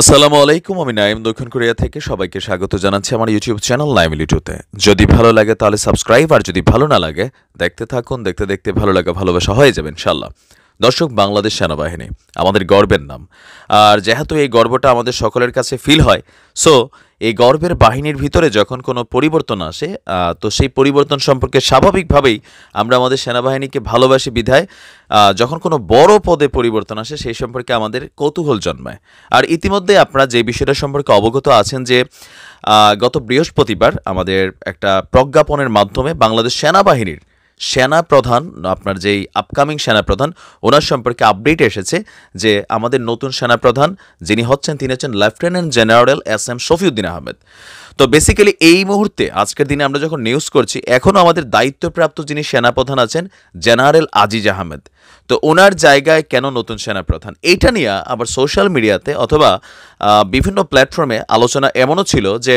আসসালামু আলাইকুম আমি নাইম দক্ষিণ কোরিয়া থেকে সবাইকে স্বাগত জানাচ্ছি আমার ইউটিউব চ্যানেল নাইমিলিটুতে যদি ভালো লাগে তাহলে সাবস্ক্রাইব আর যদি ভালো না লাগে দেখতে থাকুন দেখতে দেখতে ভালো লাগা ভালোবাসা হয়ে যাবে ইনশাল্লাহ দর্শক বাংলাদেশ সেনাবাহিনী আমাদের গর্বের নাম আর যেহেতু এই গর্বটা আমাদের সকলের কাছে ফিল হয় সো এই গর্বের বাহিনীর ভিতরে যখন কোনো পরিবর্তন আসে তো সেই পরিবর্তন সম্পর্কে স্বাভাবিকভাবেই আমরা আমাদের সেনাবাহিনীকে ভালোবাসি বিধায় যখন কোনো বড় পদে পরিবর্তন আসে সেই সম্পর্কে আমাদের কৌতূহল জন্মায় আর ইতিমধ্যে আপনারা যে বিষয়টা সম্পর্কে অবগত আছেন যে গত বৃহস্পতিবার আমাদের একটা প্রজ্ঞাপনের মাধ্যমে বাংলাদেশ সেনাবাহিনীর সেনা প্রধান আপনার যেই আপকামিং সেনা প্রধান ওনার সম্পর্কে আপডেট এসেছে যে আমাদের নতুন সেনা প্রধান যিনি হচ্ছেন তিনি হচ্ছেন lieutenant general S M Shafiuddin Ahmed তো বেসিক্যালি এই মুহূর্তে আজকের দিনে আমরা যখন নিউজ করছি এখনও আমাদের দায়িত্বপ্রাপ্ত যিনি সেনাপ্রধান আছেন জেনারেল আজিজ আহমেদ তো ওনার জায়গায় কেন নতুন সেনাপ্রধান এটা নিয়ে আবার সোশ্যাল মিডিয়াতে অথবা বিভিন্ন প্ল্যাটফর্মে আলোচনা এমনও ছিল যে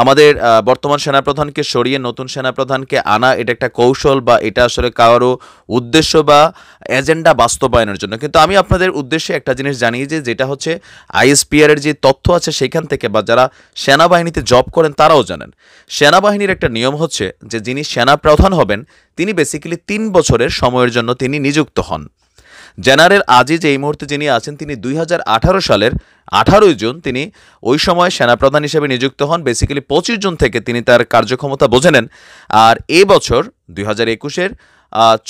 আমাদের বর্তমান সেনাপ্রধানকে সরিয়ে নতুন সেনাপ্রধানকে আনা এটা একটা কৌশল বা এটা আসলে কারো উদ্দেশ্য বা এজেন্ডা বাস্তবায়নের জন্য কিন্তু আমি আপনাদের উদ্দেশ্যে একটা জিনিস জানিয়ে যে যেটা হচ্ছে আইএসপিআর এর যে তথ্য আছে সেখান থেকে বা যারা সেনাবাহিনীতে জব করেন তারাও জানেন সেনাবাহিনীর একটা নিয়ম হচ্ছে যে যিনি সেনাপ্রধান হবেন তিনি বেসিক্যালি তিন বছরের সময়ের জন্য তিনি নিযুক্ত হন জেনারেল আজিজ এই মুহূর্তে যিনি আছেন তিনি দুই সালের আঠারোই জুন তিনি ওই সময় সেনাপ্রধান হিসেবে নিযুক্ত হন বেসিক্যালি পঁচিশ জুন থেকে তিনি তার কার্যক্ষমতা বোঝে নেন আর এবছর দুই হাজার একুশের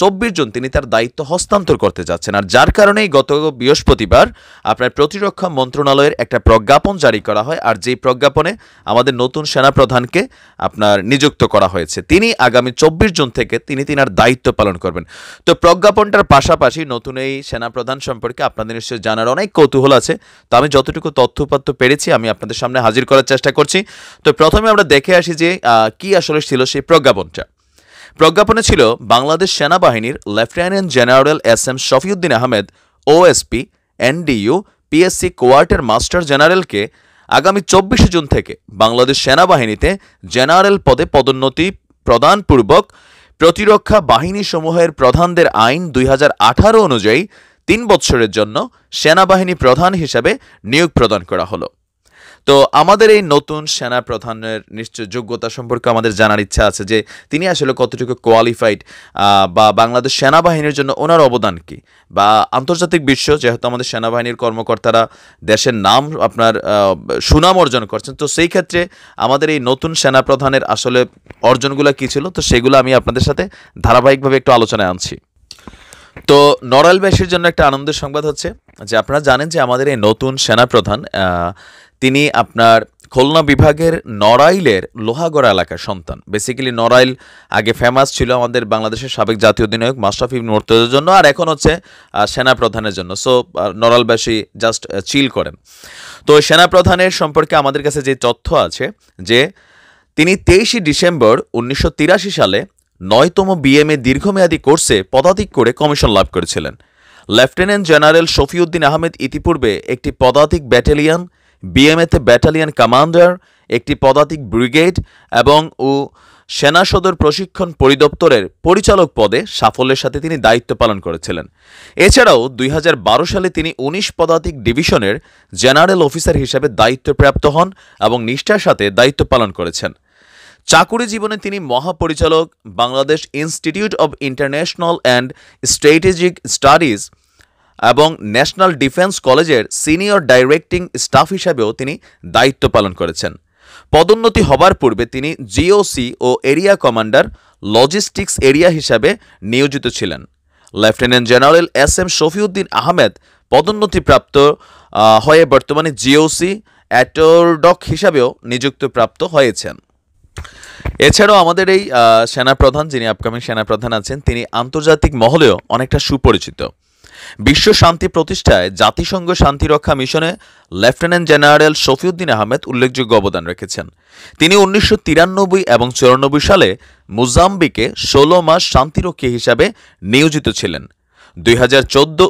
চব্বিশ জন তিনি তার দায়িত্ব হস্তান্তর করতে যাচ্ছেন আর যার কারণেই গত বৃহস্পতিবার আপনার প্রতিরক্ষা মন্ত্রণালয়ের একটা প্রজ্ঞাপন জারি করা হয় আর যেই প্রজ্ঞাপনে আমাদের নতুন সেনাপ্রধানকে আপনার নিযুক্ত করা হয়েছে তিনি আগামী চব্বিশ জুন থেকে তিনি তিনার দায়িত্ব পালন করবেন তো প্রজ্ঞাপনটার পাশাপাশি নতুন এই সেনাপ্রধান সম্পর্কে আপনাদের নিশ্চয়ই জানার অনেক কৌতূহল আছে তো আমি যতটুকু তথ্যপাত্য পেরেছি আমি আপনাদের সামনে হাজির করার চেষ্টা করছি তো প্রথমে আমরা দেখে আসি যে কি আসলে ছিল সেই প্রজ্ঞাপনটা প্রজ্ঞাপনে ছিল বাংলাদেশ সেনাবাহিনীর lieutenant general S M Shafiuddin Ahmed OSP NDU PSC quartermaster জেনারেলকে আগামী চব্বিশে জুন থেকে বাংলাদেশ সেনাবাহিনীতে জেনারেল পদে পদোন্নতি প্রদানপূর্বক প্রতিরক্ষা বাহিনীসমূহের প্রধানদের আইন দুই অনুযায়ী তিন বৎসরের জন্য সেনাবাহিনী প্রধান হিসাবে নিয়োগ প্রদান করা হলো তো আমাদের এই নতুন সেনা প্রধানের নিশ্চয় যোগ্যতা সম্পর্কে আমাদের জানার ইচ্ছা আছে যে তিনি আসলে কতটুকু কোয়ালিফাইড বা বাংলাদেশ সেনাবাহিনীর জন্য ওনার অবদান কি বা আন্তর্জাতিক বিশ্ব যেহেতু আমাদের সেনাবাহিনীর কর্মকর্তারা দেশের নাম আপনার সুনাম অর্জন করছেন তো সেই ক্ষেত্রে আমাদের এই নতুন সেনা প্রধানের আসলে অর্জনগুলো কী ছিল তো সেগুলো আমি আপনাদের সাথে ধারাবাহিকভাবে একটু আলোচনায় আনছি তো নড়াইলবাসীর জন্য একটা আনন্দের সংবাদ হচ্ছে যে আপনারা জানেন যে আমাদের এই নতুন সেনাপ্রধান তিনি আপনার খুলনা বিভাগের নড়াইলের লোহাগড়া এলাকার সন্তান বেসিক্যালি নড়াইল আগে ফেমাস ছিল আমাদের বাংলাদেশের সাবেক জাতীয় অধিনায়ক মাস্টাফি মুর্তজের জন্য আর এখন হচ্ছে সেনা প্রধানের জন্য সো নড়ালবাসী জাস্ট চিল করেন তো সেনা প্রধানের সম্পর্কে আমাদের কাছে যে তথ্য আছে যে তিনি তেইশে ডিসেম্বর উনিশশো সালে নয়তম বিএমএ দীর্ঘমেয়াদী কোর্সে পদাতিক করে কমিশন লাভ করেছিলেন লেফটেন্যান্ট জেনারেল শফিউদ্দিন আহমেদ ইতিপূর্বে একটি পদাতিক ব্যাটালিয়ান বিএমএতে ব্যাটালিয়ান কমান্ডার একটি পদাতিক ব্রিগেড এবং ও সেনা সদর প্রশিক্ষণ পরিদপ্তরের পরিচালক পদে সাফল্যের সাথে তিনি দায়িত্ব পালন করেছিলেন এছাড়াও দুই সালে তিনি ১৯ পদাতিক ডিভিশনের জেনারেল অফিসার হিসেবে দায়িত্বপ্রাপ্ত হন এবং নিষ্ঠার সাথে দায়িত্ব পালন করেছেন চাকুরি জীবনে তিনি মহাপরিচালক Bangladesh institute of international and strategic studies এবং ন্যাশনাল ডিফেন্স কলেজের সিনিয়র ডাইরেক্টিং স্টাফ হিসাবেও তিনি দায়িত্ব পালন করেছেন পদোন্নতি হবার পূর্বে তিনি জিওসি ও এরিয়া কমান্ডার লজিস্টিক্স এরিয়া হিসাবে নিয়োজিত ছিলেন lieutenant general S M Shafiuddin Ahmed পদোন্নতিপ্রাপ্ত হয়ে বর্তমানে জিওসি অ্যাটোরডক হিসাবেও নিযুক্তপ্রাপ্ত হয়েছেন এছাড়াও আমাদের এই সেনাপ্রধান যিনি আপকামিং সেনাপ্রধান আছেন তিনি আন্তর্জাতিক মহলেও অনেকটা সুপরিচিত বিশ্ব শান্তি প্রতিষ্ঠায় জাতিসংঘ শান্তিরক্ষা মিশনে লেফটেন্যান্ট জেনারেল শফিউদ্দিন আহমেদ উল্লেখযোগ্য অবদান রেখেছেন তিনি উনিশশো এবং চুরানব্বই সালে মুজাম্বিকে ষোলো মাস শান্তিরক্ষী হিসাবে নিয়োজিত ছিলেন দুই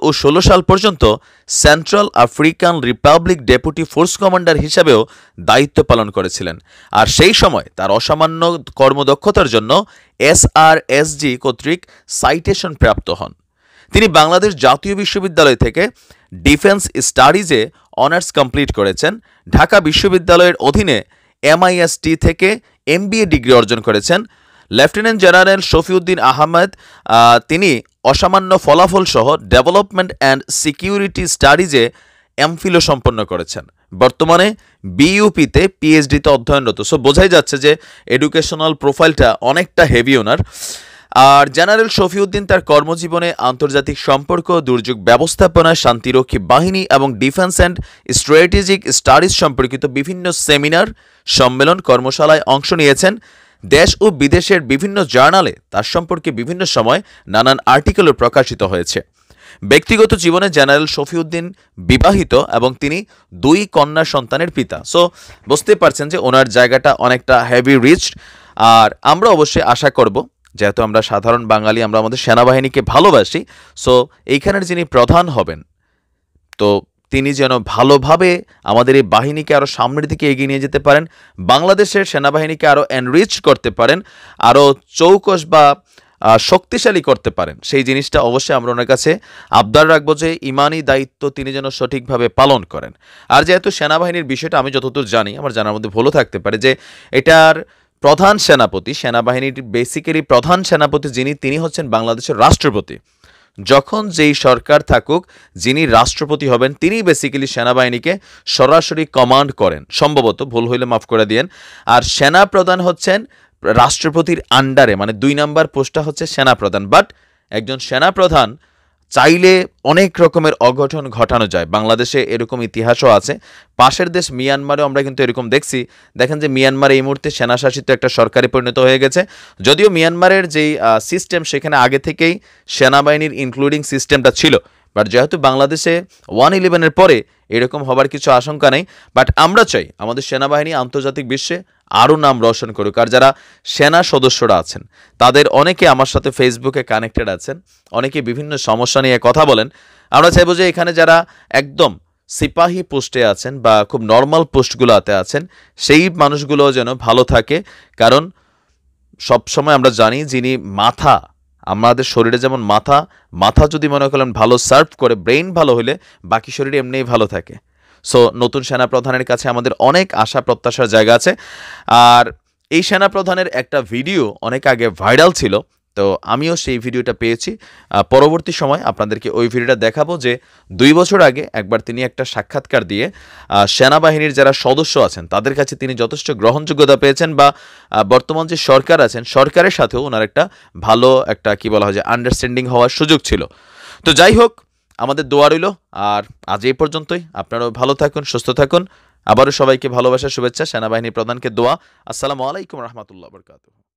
ও ষোলো সাল পর্যন্ত Central African Republic deputy force commander হিসাবেও দায়িত্ব পালন করেছিলেন আর সেই সময় তার অসামান্য কর্মদক্ষতার জন্য এসআরএসজি কর্তৃক সাইটেশন প্রাপ্ত হন তিনি বাংলাদেশ জাতীয় বিশ্ববিদ্যালয় থেকে ডিফেন্স স্টাডিজে অনার্স কমপ্লিট করেছেন ঢাকা বিশ্ববিদ্যালয়ের অধীনে এমআইএসটি থেকে এমবিএ ডিগ্রি অর্জন করেছেন লেফটেন্যান্ট জেনারেল শফিউদ্দিন আহমেদ তিনি অসামান্য ফলাফল সহ ডেভেলপমেন্ট অ্যান্ড সিকিউরিটি স্টাডিজে এমফিলও সম্পন্ন করেছেন বর্তমানে বিইউপিতে পিএইচডিতে অধ্যয়নরত সো বোঝাই যাচ্ছে যে এডুকেশনাল প্রোফাইলটা অনেকটা হেভি ওনার আর জেনারেল শফিউদ্দিন তার কর্মজীবনে আন্তর্জাতিক সম্পর্ক দুর্যোগ ব্যবস্থাপনা শান্তিরক্ষী বাহিনী এবং ডিফেন্স অ্যান্ড স্ট্র্যাটেজিক স্টাডিজ সম্পর্কিত বিভিন্ন সেমিনার সম্মেলন কর্মশালায় অংশ নিয়েছেন দেশ ও বিদেশের বিভিন্ন জার্নালে তার সম্পর্কে বিভিন্ন সময় নানান আর্টিকেলও প্রকাশিত হয়েছে ব্যক্তিগত জীবনে জেনারেল শফিউদ্দিন বিবাহিত এবং তিনি দুই কন্যা সন্তানের পিতা সো বুঝতে পারছেন যে ওনার জায়গাটা অনেকটা হেভি রিচড আর আমরা অবশ্যই আশা করব যেহেতু আমরা সাধারণ বাঙালি আমরা আমাদের সেনাবাহিনীকে ভালোবাসি সো এইখানের যিনি প্রধান হবেন তো তিনি যেন ভালোভাবে আমাদের এই বাহিনীকে আরও সামনের দিকে এগিয়ে নিয়ে যেতে পারেন বাংলাদেশের সেনাবাহিনীকে আরও এনরিচ করতে পারেন আরও চৌকস বা শক্তিশালী করতে পারেন সেই জিনিসটা অবশ্যই আমরা ওনার কাছে আবদার রাখবো যে ইমানি দায়িত্ব তিনি যেন সঠিকভাবে পালন করেন আর যেহেতু সেনাবাহিনীর বিষয়টা আমি যতদূর জানি আমার জানার মধ্যে ভুলও থাকতে পারে যে এটার প্রধান সেনাপতি সেনাবাহিনীর বেসিক্যালি প্রধান সেনাপতি যিনি তিনি হচ্ছেন বাংলাদেশের রাষ্ট্রপতি যখন যেই সরকার থাকুক যিনি রাষ্ট্রপতি হবেন তিনি বেসিক্যালি সেনাবাহিনীকে সরাসরি কমান্ড করেন সম্ভবত ভুল হইলে মাফ করে দিয়েন আর সেনা প্রধান হচ্ছেন রাষ্ট্রপতির আন্ডারে মানে দুই নাম্বার পোস্টটা হচ্ছে সেনা প্রধান বাট একজন সেনা প্রধান চাইলে অনেক রকমের অঘটন ঘটানো যায় বাংলাদেশে এরকম ইতিহাসও আছে পাশের দেশ মিয়ানমারেও আমরা কিন্তু এরকম দেখছি দেখেন যে মিয়ানমার এই মুহূর্তে সেনাশাসিত একটা সরকারে পরিণত হয়ে গেছে যদিও মিয়ানমারের যেই সিস্টেম সেখানে আগে থেকেই সেনাবাহিনীর ইনক্লুডিং সিস্টেমটা ছিল বাট যেহেতু বাংলাদেশে ওয়ান ইলেভেনের পরে এরকম হবার কিছু আশঙ্কা নেই বাট আমরা চাই আমাদের সেনাবাহিনী আন্তর্জাতিক বিশ্বে আরও নাম রোশন করুক আর যারা সেনা সদস্যরা আছেন তাদের অনেকে আমার সাথে ফেসবুকে কানেক্টেড আছেন অনেকে বিভিন্ন সমস্যা নিয়ে কথা বলেন আমরা চাইবো যে এখানে যারা একদম সিপাহি পোস্টে আছেন বা খুব নর্মাল পোস্টগুলোতে আছেন সেই মানুষগুলো যেন ভালো থাকে কারণ সবসময় আমরা জানি যিনি মাথা আমাদের শরীরে যেমন মাথা মাথা যদি মনে করেন ভালো সার্ভ করে ব্রেইন ভালো হলে বাকি শরীর এমনিই ভালো থাকে সো নতুন সেনাপ্রধানের কাছে আমাদের অনেক আশা প্রত্যাশার জায়গা আছে আর এই সেনাপ্রধানের একটা ভিডিও অনেক আগে ভাইরাল ছিল তো আমিও সেই ভিডিওটা পেয়েছি পরবর্তী সময় আপনাদেরকে ওই ভিডিওটা দেখাবো যে দুই বছর আগে একবার তিনি একটা সাক্ষাৎকার দিয়ে সেনাবাহিনীর যারা সদস্য আছেন তাদের কাছে তিনি যথেষ্ট গ্রহণযোগ্যতা পেয়েছেন বা বর্তমান যে সরকার আছেন সরকারের সাথেও ওনার একটা ভালো একটা কি বলা হয় যে আন্ডারস্ট্যান্ডিং হওয়ার সুযোগ ছিল তো যাই হোক আমাদের দোয়া রইল আর আজ এই পর্যন্তই আপনারাও ভালো থাকুন সুস্থ থাকুন আবারও সবাইকে ভালোবাসা শুভেচ্ছা সেনাবাহিনী প্রধানকে দোয়া আসসালামু আলাইকুম রহমতুল্লাহ বরকাত